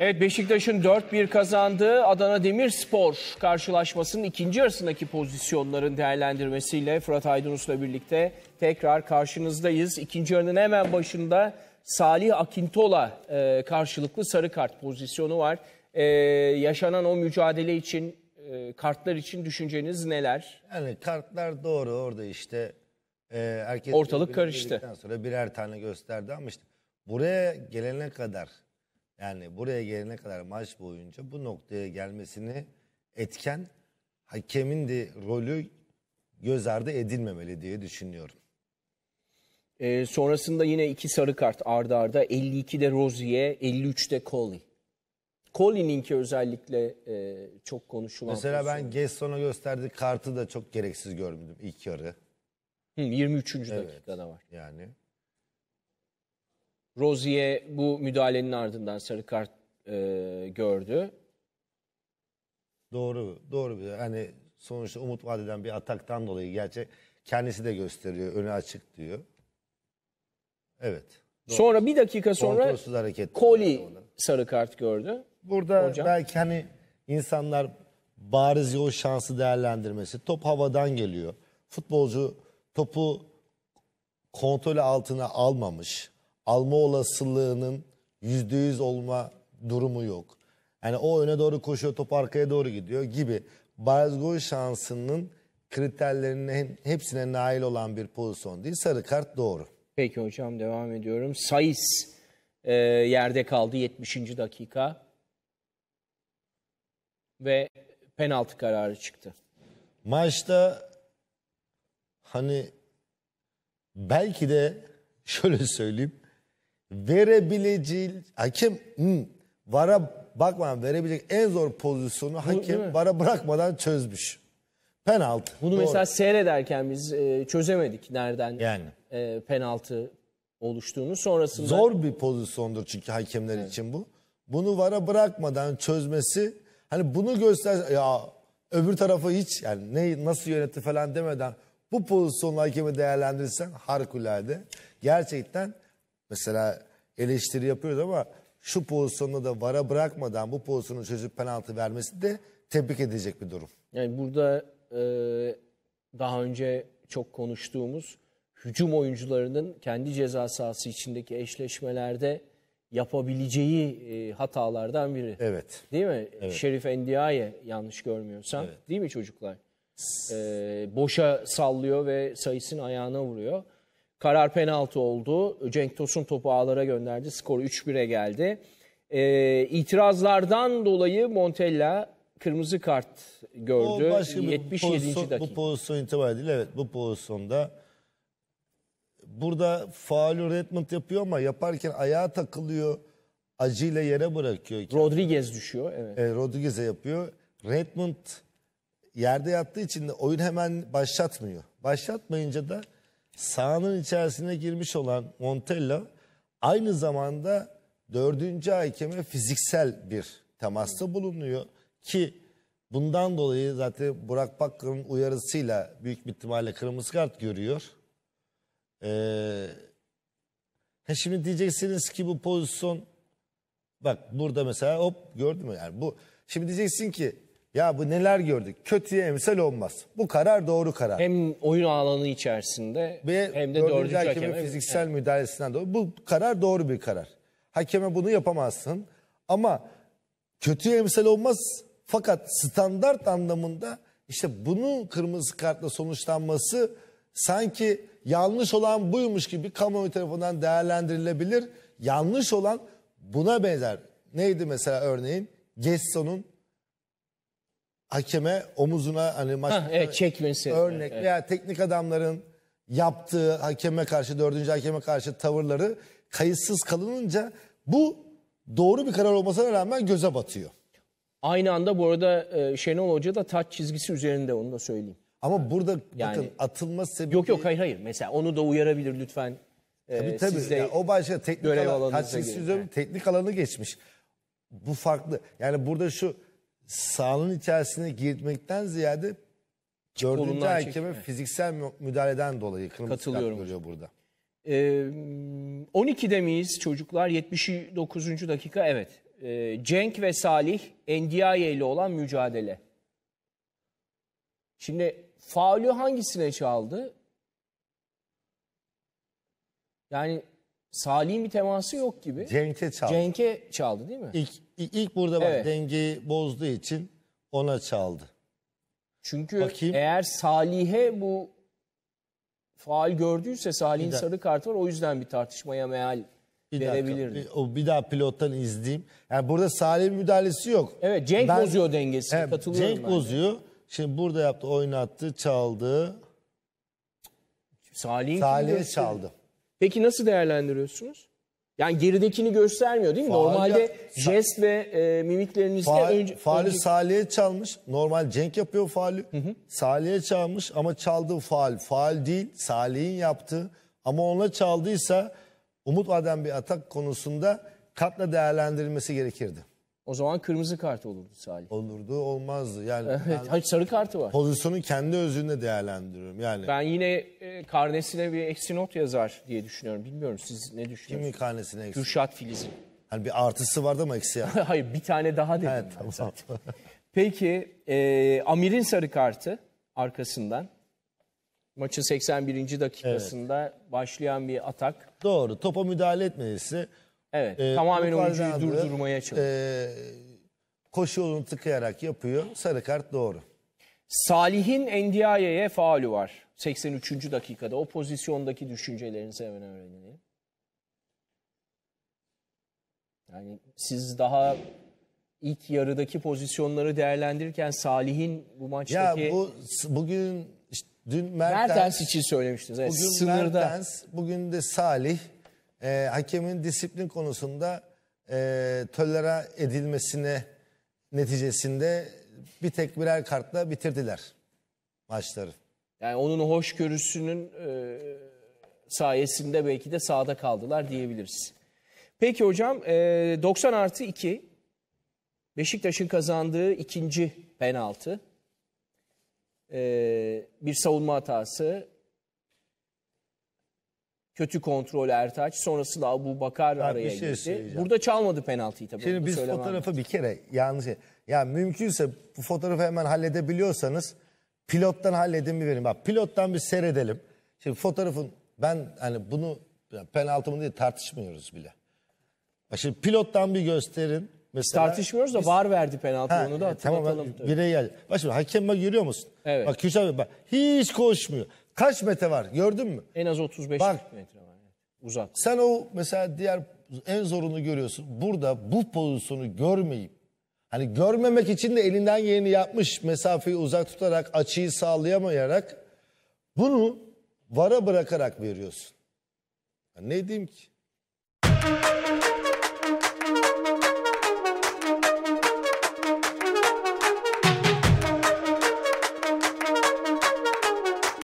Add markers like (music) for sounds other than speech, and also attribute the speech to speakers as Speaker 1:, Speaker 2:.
Speaker 1: Evet Beşiktaş'ın 4-1 kazandığı Adana Demirspor karşılaşmasının ikinci yarısındaki pozisyonların değerlendirmesiyle Fırat Aydınus'la birlikte tekrar karşınızdayız. İkinci yarının hemen başında Salih Akintola e, karşılıklı sarı kart pozisyonu var. E, yaşanan o mücadele için, e, kartlar için düşünceniz neler?
Speaker 2: Yani kartlar doğru orada işte. E,
Speaker 1: herkes Ortalık karıştı.
Speaker 2: Sonra birer tane gösterdi ama işte buraya gelene kadar yani buraya gelene kadar maç boyunca bu noktaya gelmesini etken hakemin
Speaker 1: de rolü göz ardı edilmemeli diye düşünüyorum. Ee, sonrasında yine iki sarı kart ardı arda. 52'de Rozier, 53'te Colley. Colley'ninki özellikle e, çok konuşulan. Mesela
Speaker 2: ben Gaston'a gösterdiği kartı da çok gereksiz görmedim ilk yarı. Hı, 23. Evet, dakikada
Speaker 1: var. Yani. Rozier bu müdahalenin ardından sarı kart e, gördü. Doğru, doğru. hani sonuçta
Speaker 2: umut vadeden bir ataktan dolayı gerçek kendisi de gösteriyor. Önü açık diyor. Evet. Doğru. Sonra bir dakika sonra hareket. Koli sarı kart gördü. Burada Hocam. belki hani insanlar bariz o şansı değerlendirmesi. Top havadan geliyor. Futbolcu topu kontrol altına almamış alma olasılığının yüzde yüz olma durumu yok. Yani o öne doğru koşuyor, top arkaya doğru gidiyor gibi. Bariz gol şansının kriterlerinin hepsine nail olan bir pozisyon değil. Sarı kart doğru.
Speaker 1: Peki hocam devam ediyorum. Sayıs e, yerde kaldı 70. dakika. Ve penaltı kararı çıktı.
Speaker 2: Maçta hani belki de (laughs) şöyle söyleyeyim verebileceği hakem hı, hmm. vara bakmadan verebilecek en zor pozisyonu hakem değil vara bırakmadan çözmüş. Penaltı. Bunu Doğru. mesela
Speaker 1: seyrederken biz e, çözemedik nereden yani. e, penaltı oluştuğunu sonrasında. Zor
Speaker 2: bir pozisyondur çünkü hakemler evet. için bu. Bunu vara bırakmadan çözmesi hani bunu göster ya öbür tarafı hiç yani ne nasıl yönetti falan demeden bu pozisyonu hakemi değerlendirirsen harikulade gerçekten Mesela eleştiri yapıyoruz ama şu pozisyonu da vara bırakmadan bu pozisyonu çözüp penaltı vermesi de tebrik edecek bir durum.
Speaker 1: Yani burada e, daha önce çok konuştuğumuz hücum oyuncularının kendi ceza sahası içindeki eşleşmelerde yapabileceği e, hatalardan biri. Evet. Değil mi? Evet. Şerif Endiaye yanlış görmüyorsam. Evet. Değil mi çocuklar? E, boşa sallıyor ve sayısını ayağına vuruyor. Karar penaltı oldu. Cenk Tosun topu ağlara gönderdi. Skor 3-1'e geldi. E, itirazlardan dolayı Montella kırmızı kart gördü. O başka 77. Bu pozisyon,
Speaker 2: dakika. Bu pozisyon itibariyle evet bu pozisyonda burada faal üretment yapıyor ama yaparken ayağa takılıyor. Acıyla yere bırakıyor. Rodriguez düşüyor. Evet. E, Rodriguez'e yapıyor. Redmond yerde yattığı için de oyun hemen başlatmıyor. Başlatmayınca da sahanın içerisine girmiş olan Montella aynı zamanda dördüncü hakeme fiziksel bir temasta bulunuyor ki bundan dolayı zaten Burak Bakkal'ın uyarısıyla büyük bir ihtimalle kırmızı kart görüyor. Ee, şimdi diyeceksiniz ki bu pozisyon bak burada mesela hop gördün mü yani bu şimdi diyeceksin ki ya bu neler gördük? Kötüye emsal olmaz. Bu karar doğru karar.
Speaker 1: Hem oyun alanı içerisinde Ve hem de dördüncü hakeme. hakemin fiziksel evet.
Speaker 2: müdahalesinden dolayı. Bu karar doğru bir karar. Hakeme bunu yapamazsın. Ama kötüye emsal olmaz. Fakat standart anlamında işte bunun kırmızı kartla sonuçlanması sanki yanlış olan buymuş gibi kamuoyu tarafından değerlendirilebilir. Yanlış olan buna benzer. Neydi mesela örneğin? Gesson'un hakeme omuzuna hani maç Ha, evet, çekmesi. Örnek Evet. veya teknik adamların yaptığı hakeme karşı dördüncü hakeme karşı tavırları kayıtsız kalınınca bu doğru bir karar olmasına rağmen
Speaker 1: göze batıyor. Aynı anda bu arada e, Şenol Hoca da taç çizgisi üzerinde onu da söyleyeyim. Ama burada bakın Yani- atılma sebebi Yok yok hayır hayır. Mesela onu da uyarabilir lütfen.
Speaker 2: E, Tabii de- Yani o başka teknik görev alan, alanınıza kaç girdi. teknik alanı geçmiş. Bu farklı. Yani burada şu sağlığın içerisine girmekten ziyade dördüncü Kolundan hakeme fiziksel müdahaleden dolayı kırmızı kart görüyor burada.
Speaker 1: Ee, 12'de miyiz çocuklar? 79. dakika evet. Ee, Cenk ve Salih Ndiaye ile olan mücadele. Şimdi faulü hangisine çaldı? Yani Salih'in bir teması yok gibi. Cenk'e çaldı. Cenk'e çaldı değil mi? İlk,
Speaker 2: ilk burada bak Evet. dengeyi bozduğu için ona çaldı. Çünkü Bakayım.
Speaker 1: eğer Salih'e bu faal gördüyse Salih'in sarı kartı var. O yüzden bir tartışmaya meal Bir dakika, bir-
Speaker 2: o bir daha pilottan izleyeyim. Yani burada Salih'in müdahalesi yok. Evet Cenk Ben- bozuyor dengesini. He, Katılıyorum Cenk ben. bozuyor. Şimdi burada yaptı,
Speaker 1: oynattı, çaldı. Salih'in Salih'e çaldı. Peki nasıl değerlendiriyorsunuz? Yani geridekini göstermiyor değil mi? Faal Normalde ya, jest ve e, mimiklerinizde faal, önce... Faali önce...
Speaker 2: Salih'e çalmış. Normal Cenk yapıyor faali. Hı Salih'e çalmış ama çaldığı faal faal değil. Salih'in yaptığı ama ona çaldıysa Umut Adem bir atak konusunda katla değerlendirilmesi gerekirdi. O zaman kırmızı kart olurdu Salih. Olurdu olmazdı. Yani evet, ben sarı kartı var. Pozisyonu
Speaker 1: kendi özünde değerlendiriyorum. Yani Ben yine e, karnesine bir eksi not yazar diye düşünüyorum. Bilmiyorum siz ne düşünüyorsunuz? kimin karnesine eksi? Kürşat Filiz'in. Hani bir artısı vardı ama eksi yani. (laughs) hayır bir tane daha dedim ben tamam. zaten. Peki e, Amir'in sarı kartı arkasından. Maçın 81. dakikasında başlayan bir atak. Doğru. Topa müdahale etmesi Evet. Ee, tamamen oyuncuyu durdurmaya e, çalışıyor. E, koşu yolunu tıkayarak yapıyor. Sarı kart doğru. Salih'in Ndiaye'ye faali var. 83. dakikada. O pozisyondaki düşüncelerinizi hemen öğrenelim. Yani siz daha ilk yarıdaki pozisyonları değerlendirirken Salih'in bu maçtaki... Ya bu
Speaker 2: bugün işte dün Mertens, Mertens için söylemiştiniz. Evet, bugün sınırda. Mertens, bugün de Salih e, hakemin disiplin konusunda e, tolera edilmesine neticesinde bir tek birer kartla bitirdiler
Speaker 1: maçları. Yani onun hoşgörüsünün e, sayesinde belki de sahada kaldılar diyebiliriz. Peki hocam e, 90 artı 2 Beşiktaş'ın kazandığı ikinci penaltı. E, bir savunma hatası kötü kontrol Ertaç. Sonrası da Abu Bakar ha, araya şey girdi. Burada çalmadı penaltıyı tabii. Şimdi biz fotoğrafı
Speaker 2: bir kere yalnız, Ya yani mümkünse bu fotoğrafı hemen halledebiliyorsanız pilottan halledin bir verin. Bak pilottan bir seyredelim. Şimdi fotoğrafın ben hani bunu penaltı mı diye tartışmıyoruz bile. Şimdi pilottan bir gösterin. Mesela Tartışmıyoruz da biz, var verdi penaltı ha, onu da e, hatırlatalım. Tamam, bireye gel. Bak şimdi hakeme görüyor musun? Evet. Bak Kürşat bak hiç koşmuyor. Kaç metre var gördün mü?
Speaker 1: En az 35 Bak, metre var.
Speaker 2: Uzak. Sen o mesela diğer en zorunu görüyorsun. Burada bu pozisyonu görmeyip hani görmemek için de elinden yeni yapmış mesafeyi uzak tutarak açıyı sağlayamayarak bunu vara bırakarak veriyorsun. Ya ne diyeyim ki?